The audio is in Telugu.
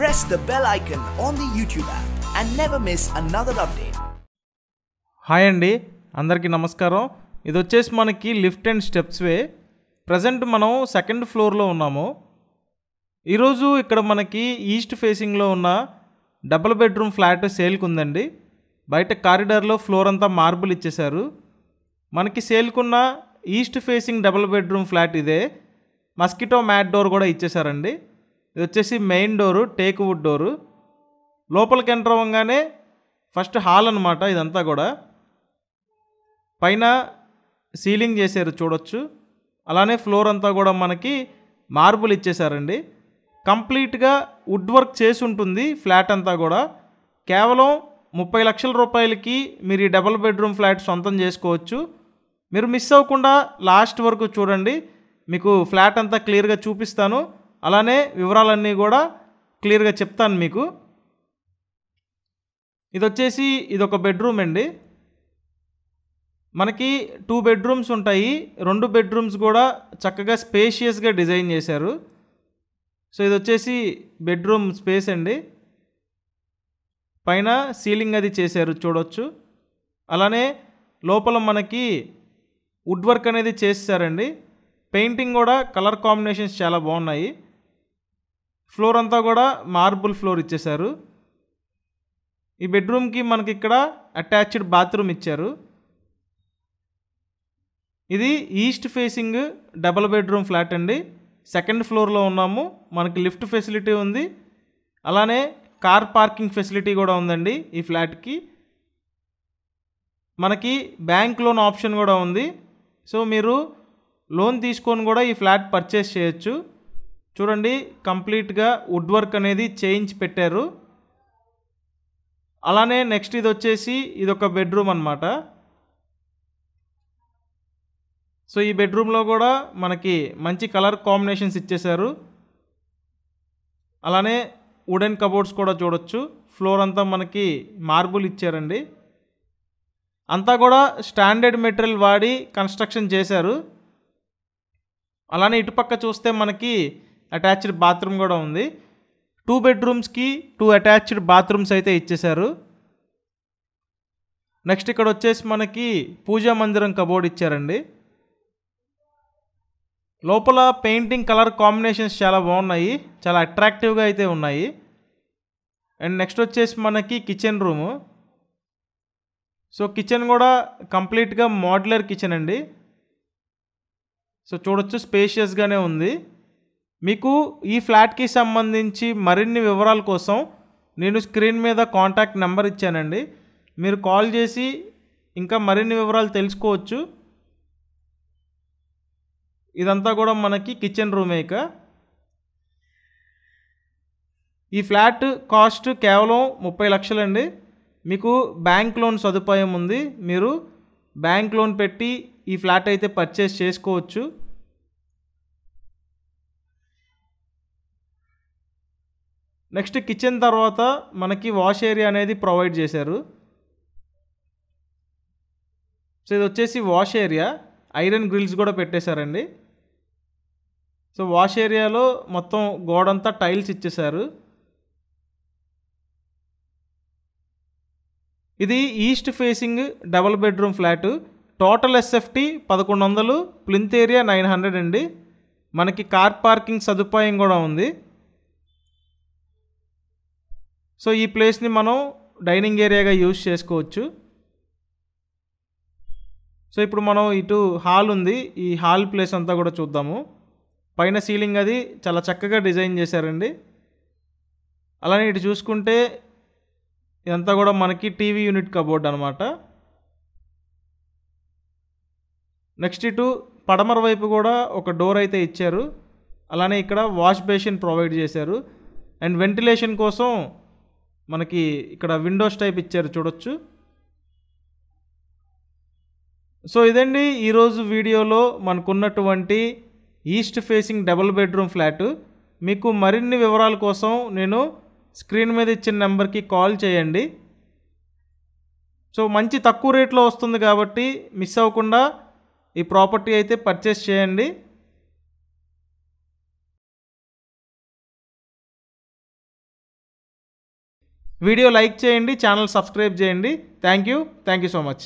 press the bell icon on the YouTube app and never miss another update. Hi అండి అందరికీ నమస్కారం ఇది వచ్చేసి మనకి లిఫ్ట్ అండ్ స్టెప్స్ వే ప్రజెంట్ మనం సెకండ్ ఫ్లోర్లో ఉన్నాము ఈరోజు ఇక్కడ మనకి ఈస్ట్ ఫేసింగ్లో ఉన్న డబుల్ బెడ్రూమ్ ఫ్లాట్ సేల్కి ఉందండి బయట కారిడార్లో ఫ్లోర్ అంతా మార్బుల్ ఇచ్చేశారు మనకి సేల్కున్న east facing double bedroom flat ఇదే మస్కిటో మ్యాట్ డోర్ కూడా ఇచ్చేశారండి ఇది వచ్చేసి main door teak wood door లోపలికి ఎంటర్ అవ్వగానే ఫస్ట్ హాల్ అనమాట ఇదంతా కూడా పైన సీలింగ్ చేశారు చూడొచ్చు అలానే ఫ్లోర్ అంతా కూడా మనకి మార్బుల్ ఇచ్చేసారండి కంప్లీట్గా వుడ్ వర్క్ చేసి ఉంటుంది ఫ్లాట్ అంతా కూడా కేవలం ముప్పై లక్షల రూపాయలకి మీరు ఈ డబుల్ బెడ్రూమ్ ఫ్లాట్ సొంతం చేసుకోవచ్చు మీరు మిస్ అవ్వకుండా లాస్ట్ వరకు చూడండి మీకు ఫ్లాట్ అంతా క్లియర్గా చూపిస్తాను అలానే వివరాలన్నీ కూడా క్లియర్గా చెప్తాను మీకు ఇది వచ్చేసి ఇది ఒక బెడ్రూమ్ అండి మనకి టూ బెడ్రూమ్స్ ఉంటాయి రెండు బెడ్రూమ్స్ కూడా చక్కగా స్పేషియస్గా డిజైన్ చేశారు సో ఇది వచ్చేసి బెడ్రూమ్ స్పేస్ అండి పైన సీలింగ్ అది చేశారు చూడొచ్చు అలానే లోపల మనకి వుడ్ వర్క్ అనేది చేస్తారండి పెయింటింగ్ కూడా కలర్ కాంబినేషన్స్ చాలా బాగున్నాయి ఫ్లోర్ అంతా కూడా మార్బుల్ ఫ్లోర్ ఇచ్చేశారు ఈ బెడ్రూమ్కి మనకి ఇక్కడ అటాచ్డ్ బాత్రూమ్ ఇచ్చారు ఇది east facing double bedroom flat అండి సెకండ్ ఫ్లోర్లో ఉన్నాము మనకి లిఫ్ట్ ఫెసిలిటీ ఉంది అలానే కార్ పార్కింగ్ ఫెసిలిటీ కూడా ఉందండి ఈ ఫ్లాట్కి మనకి బ్యాంక్ లోన్ ఆప్షన్ కూడా ఉంది సో మీరు లోన్ తీసుకొని కూడా ఈ ఫ్లాట్ పర్చేస్ చేయొచ్చు చూడండి కంప్లీట్గా వుడ్ వర్క్ అనేది చేయించి పెట్టారు అలానే నెక్స్ట్ ఇది వచ్చేసి ఇది ఒక బెడ్రూమ్ అనమాట సో ఈ బెడ్రూమ్లో కూడా మనకి మంచి కలర్ కాంబినేషన్స్ ఇచ్చేశారు అలానే వుడెన్ కబోర్డ్స్ కూడా చూడొచ్చు ఫ్లోర్ అంతా మనకి మార్బుల్ ఇచ్చారండి అంతా కూడా స్టాండర్డ్ మెటీరియల్ వాడి కన్స్ట్రక్షన్ చేశారు అలానే ఇటుపక్క చూస్తే మనకి అటాచ్డ్ బాత్రూమ్ కూడా ఉంది టూ బెడ్రూమ్స్కి టూ అటాచ్డ్ బాత్రూమ్స్ అయితే ఇచ్చేశారు నెక్స్ట్ ఇక్కడ వచ్చేసి మనకి పూజా మందిరం కబోర్డ్ ఇచ్చారండి లోపల పెయింటింగ్ కలర్ కాంబినేషన్స్ చాలా బాగున్నాయి చాలా అట్రాక్టివ్గా అయితే ఉన్నాయి అండ్ నెక్స్ట్ వచ్చేసి మనకి కిచెన్ రూము సో కిచెన్ కూడా కంప్లీట్గా మోడ్యులర్ కిచెన్ అండి సో చూడొచ్చు స్పేషియస్గానే ఉంది మీకు ఈ ఫ్లాట్కి సంబంధించి మరిన్ని వివరాల కోసం నేను స్క్రీన్ మీద కాంటాక్ట్ నెంబర్ ఇచ్చానండి మీరు కాల్ చేసి ఇంకా మరిన్ని వివరాలు తెలుసుకోవచ్చు ఇదంతా కూడా మనకి కిచెన్ రూమే ఇక ఈ ఫ్లాట్ కాస్ట్ కేవలం ముప్పై లక్షలండి మీకు బ్యాంక్ లోన్ సదుపాయం ఉంది మీరు బ్యాంక్ లోన్ పెట్టి ఈ ఫ్లాట్ అయితే పర్చేస్ చేసుకోవచ్చు నెక్స్ట్ కిచెన్ తర్వాత మనకి వాష్ ఏరియా అనేది ప్రొవైడ్ చేశారు సో ఇది వచ్చేసి వాష్ ఏరియా ఐరన్ గ్రిల్స్ కూడా పెట్టేశారండి సో వాష్ ఏరియాలో మొత్తం గోడంతా టైల్స్ ఇచ్చేశారు ఇది east facing double bedroom flat total SFT పదకొండు వందలు ప్లింత్ ఏరియా నైన్ హండ్రెడ్ అండి మనకి కార్ పార్కింగ్ సదుపాయం కూడా ఉంది సో ఈ ప్లేస్ని మనం డైనింగ్ ఏరియాగా యూజ్ చేసుకోవచ్చు సో ఇప్పుడు మనం ఇటు హాల్ ఉంది ఈ హాల్ ప్లేస్ అంతా కూడా చూద్దాము పైన సీలింగ్ అది చాలా చక్కగా డిజైన్ చేశారండి అలానే ఇటు చూసుకుంటే ఇదంతా కూడా మనకి టీవీ యూనిట్ కబోర్డ్ అనమాట నెక్స్ట్ ఇటు పడమర వైపు కూడా ఒక డోర్ అయితే ఇచ్చారు అలానే ఇక్కడ వాష్ బేసిన్ ప్రొవైడ్ చేశారు అండ్ వెంటిలేషన్ కోసం మనకి ఇక్కడ విండోస్ టైప్ ఇచ్చారు చూడొచ్చు సో ఇదండి ఈరోజు వీడియోలో మనకున్నటువంటి east facing double bedroom flat మీకు మరిన్ని వివరాల కోసం నేను స్క్రీన్ మీద ఇచ్చిన నెంబర్కి కాల్ చేయండి సో మంచి తక్కువ రేట్లో వస్తుంది కాబట్టి మిస్ అవ్వకుండా ఈ ప్రాపర్టీ అయితే పర్చేస్ చేయండి వీడియో లైక్ చేయండి ఛానల్ సబ్స్క్రైబ్ చేయండి thank you thank you so much